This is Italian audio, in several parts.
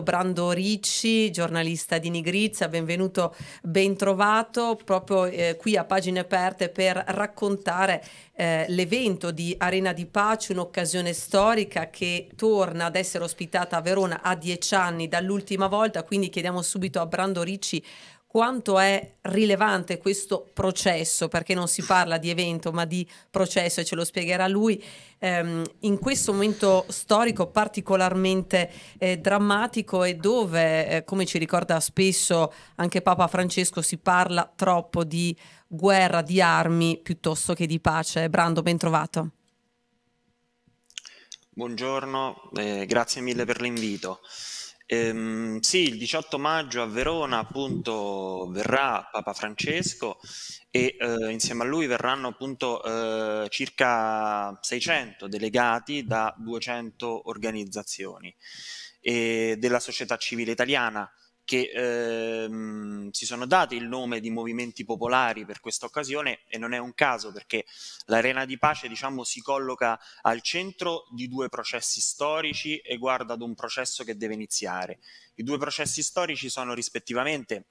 Brando Ricci, giornalista di Nigrizia, benvenuto, bentrovato proprio eh, qui a Pagine Aperte per raccontare eh, l'evento di Arena di Pace, un'occasione storica che torna ad essere ospitata a Verona a dieci anni dall'ultima volta, quindi chiediamo subito a Brando Ricci quanto è rilevante questo processo, perché non si parla di evento ma di processo e ce lo spiegherà lui, ehm, in questo momento storico particolarmente eh, drammatico e dove, eh, come ci ricorda spesso anche Papa Francesco, si parla troppo di guerra, di armi piuttosto che di pace. Brando, ben trovato. Buongiorno, eh, grazie mille per l'invito. Ehm, sì, il 18 maggio a Verona appunto verrà Papa Francesco e eh, insieme a lui verranno appunto eh, circa 600 delegati da 200 organizzazioni e eh, della società civile italiana che ehm, si sono dati il nome di movimenti popolari per questa occasione e non è un caso perché l'arena di pace diciamo, si colloca al centro di due processi storici e guarda ad un processo che deve iniziare. I due processi storici sono rispettivamente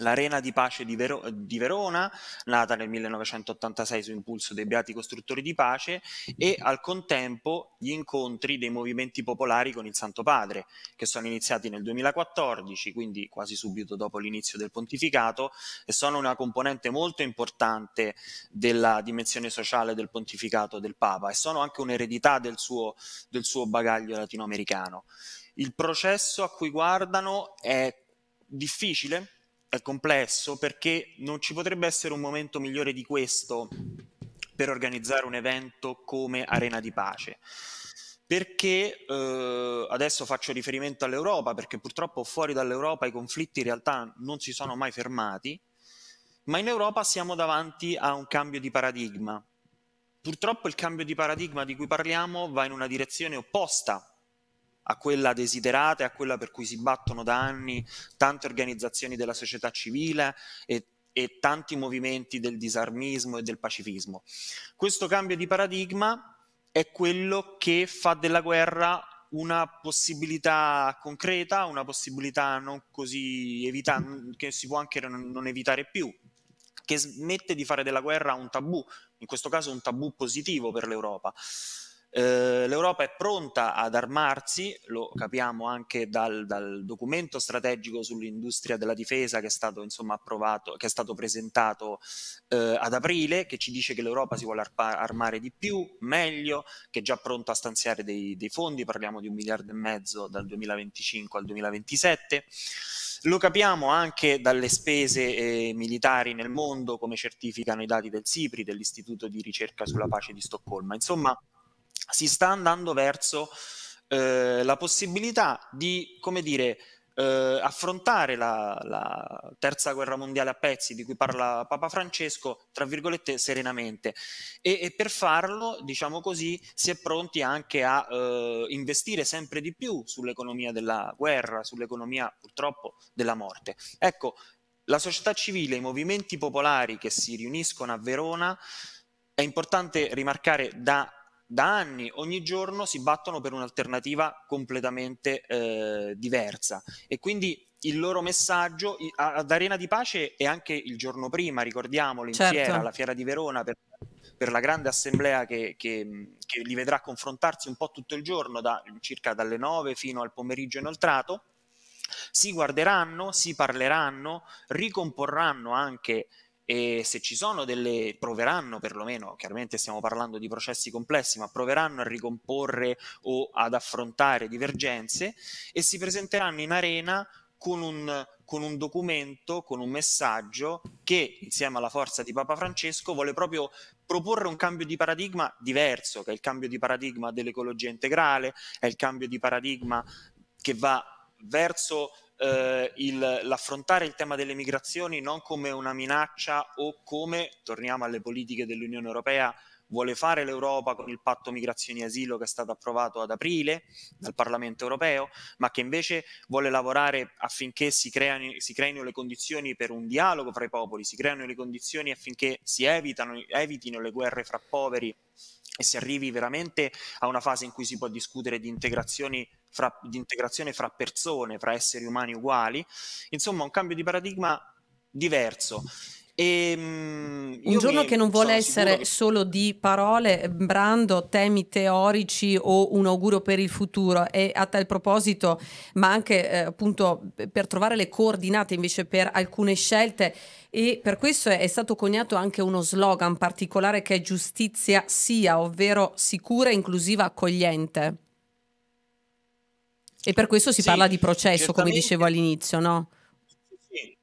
L'Arena di Pace di, Vero- di, Verona, nata nel 1986 su impulso dei Beati Costruttori di Pace, e al contempo gli incontri dei movimenti popolari con il Santo Padre, che sono iniziati nel 2014, quindi quasi subito dopo l'inizio del pontificato, e sono una componente molto importante della dimensione sociale del pontificato del Papa, e sono anche un'eredità del suo, del suo bagaglio latinoamericano. Il processo a cui guardano è difficile eh, complesso perché non ci potrebbe essere un momento migliore di questo per organizzare un evento come Arena di Pace. Perché eh, adesso faccio riferimento all'Europa, perché purtroppo fuori dall'Europa i conflitti in realtà non si sono mai fermati, ma in Europa siamo davanti a un cambio di paradigma. Purtroppo il cambio di paradigma di cui parliamo va in una direzione opposta a quella desiderata e a quella per cui si battono da anni tante organizzazioni della società civile e, e tanti movimenti del disarmismo e del pacifismo. Questo cambio di paradigma è quello che fa della guerra una possibilità concreta, una possibilità non così evitata, che si può anche non evitare più, che smette di fare della guerra un tabù, in questo caso un tabù positivo per l'Europa. Eh, l'Europa è pronta ad armarsi, lo capiamo anche dal, dal, documento strategico sull'industria della difesa che è stato insomma, approvato, che è stato presentato eh, ad aprile, che ci dice che l'Europa si vuole arpa- armare di più, meglio, che è già pronta a stanziare dei, dei fondi, parliamo di un miliardo e mezzo dal 2025 al 2027. Lo capiamo anche dalle spese eh, militari nel mondo, come certificano i dati del SIPRI, dell'Istituto di ricerca sulla pace di Stoccolma. Insomma, si sta andando verso eh, la possibilità di, come dire, eh, affrontare la, la, terza guerra mondiale a pezzi di cui parla Papa Francesco, tra virgolette, serenamente. E, e per farlo, diciamo così, si è pronti anche a eh, investire sempre di più sull'economia della guerra, sull'economia purtroppo della morte. Ecco, la società civile, i movimenti popolari che si riuniscono a Verona, è importante rimarcare da da anni, ogni giorno, si battono per un'alternativa completamente eh, diversa. E quindi il loro messaggio ad Arena di Pace e anche il giorno prima, ricordiamolo, in certo. fiera, alla Fiera di Verona, per, per la grande assemblea che, che, che, li vedrà confrontarsi un po' tutto il giorno, da, circa dalle 9 fino al pomeriggio inoltrato, si guarderanno, si parleranno, ricomporranno anche e se ci sono delle, proveranno perlomeno, chiaramente stiamo parlando di processi complessi, ma proveranno a ricomporre o ad affrontare divergenze e si presenteranno in arena con un, con un documento, con un messaggio che insieme alla forza di Papa Francesco vuole proprio proporre un cambio di paradigma diverso, che è il cambio di paradigma dell'ecologia integrale, è il cambio di paradigma che va verso eh, il, l'affrontare il tema delle migrazioni non come una minaccia o come, torniamo alle politiche dell'Unione Europea, vuole fare l'Europa con il patto migrazioni e asilo che è stato approvato ad aprile dal Parlamento europeo, ma che invece vuole lavorare affinché si, creano, si creino le condizioni per un dialogo fra i popoli, si creino le condizioni affinché si evitano, evitino le guerre fra poveri e si arrivi veramente a una fase in cui si può discutere di integrazioni fra, di integrazione fra persone, fra esseri umani uguali, insomma un cambio di paradigma diverso. E, um, un giorno mi, che non vuole essere che... solo di parole, brando, temi teorici o un augurio per il futuro e a tal proposito, ma anche eh, appunto per trovare le coordinate invece per alcune scelte e per questo è, è stato coniato anche uno slogan particolare che è giustizia sia, ovvero sicura, inclusiva, accogliente. E per questo si sì, parla di processo, come dicevo all'inizio, no? Sì,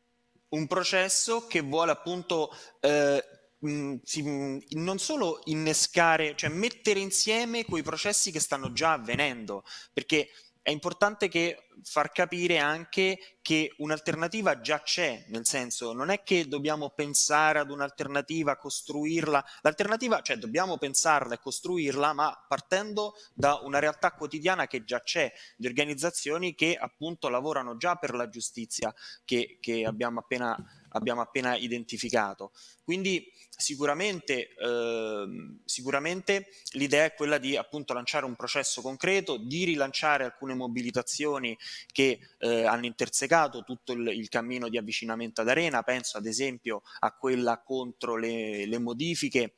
un processo che vuole appunto eh, non solo innescare, cioè mettere insieme quei processi che stanno già avvenendo, perché è importante che far capire anche che un'alternativa già c'è, nel senso non è che dobbiamo pensare ad un'alternativa, costruirla, l'alternativa, cioè dobbiamo pensarla e costruirla, ma partendo da una realtà quotidiana che già c'è, di organizzazioni che appunto lavorano già per la giustizia che, che abbiamo appena abbiamo appena identificato. Quindi sicuramente, eh, sicuramente l'idea è quella di appunto lanciare un processo concreto, di rilanciare alcune mobilitazioni che eh, hanno intersecato tutto il, il, cammino di avvicinamento ad Arena, penso ad esempio a quella contro le, le modifiche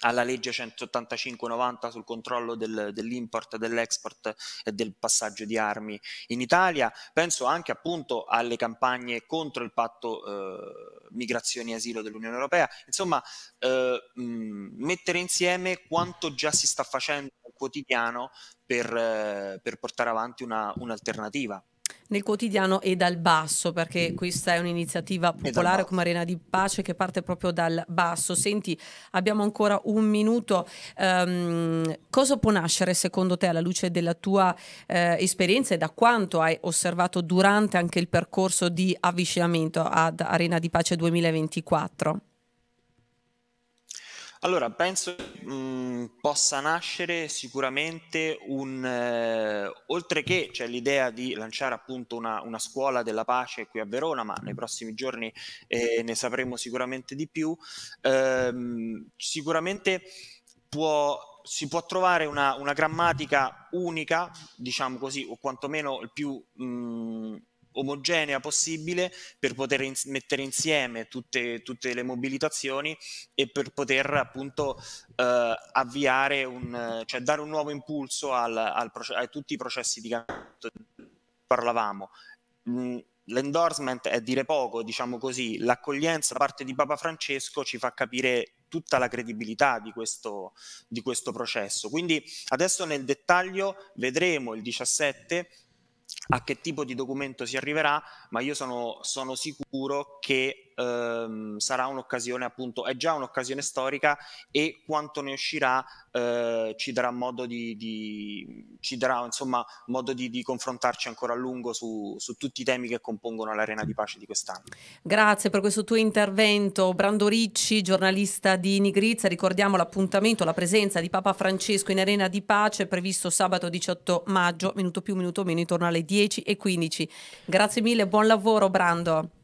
alla legge 185-90 sul controllo del, dell'import, dell'export e del passaggio di armi in Italia, penso anche appunto alle campagne contro il patto eh, migrazioni e asilo dell'Unione Europea, insomma eh, mh, mettere insieme quanto già si sta facendo quotidiano per, eh, per portare avanti una, un'alternativa nel quotidiano e dal basso, perché mm. questa è un'iniziativa popolare come Arena di Pace che parte proprio dal basso. Senti, abbiamo ancora un minuto. Um, cosa può nascere secondo te alla luce della tua eh, esperienza e da quanto hai osservato durante anche il percorso di avvicinamento ad Arena di Pace 2024? Allora, penso mh, mm, possa nascere sicuramente un, eh, oltre che c'è cioè, l'idea di lanciare appunto una, una, scuola della pace qui a Verona, ma nei prossimi giorni eh, ne sapremo sicuramente di più, ehm, sicuramente può si può trovare una, una, grammatica unica, diciamo così, o quantomeno il più mh, mm, omogenea possibile per poter in- mettere insieme tutte, tutte, le mobilitazioni e per poter appunto eh, avviare un, cioè dare un nuovo impulso al, al proce- a tutti i processi di cambiamento di cui parlavamo. Mm, l'endorsement è dire poco, diciamo così, l'accoglienza da parte di Papa Francesco ci fa capire tutta la credibilità di questo, di questo processo. Quindi adesso nel dettaglio vedremo il 17 a che tipo di documento si arriverà, ma io sono, sono sicuro che ehm, sarà un'occasione, appunto, è già un'occasione storica e quanto ne uscirà eh, ci darà modo di, di, ci darà, insomma, modo di, di confrontarci ancora a lungo su, su, tutti i temi che compongono l'arena di pace di quest'anno. Grazie per questo tuo intervento. Brando Ricci, giornalista di Nigrizia, ricordiamo l'appuntamento, la presenza di Papa Francesco in arena di pace previsto sabato 18 maggio, minuto più, minuto meno, intorno alle 10 e 15. Grazie mille, buon lavoro Brando.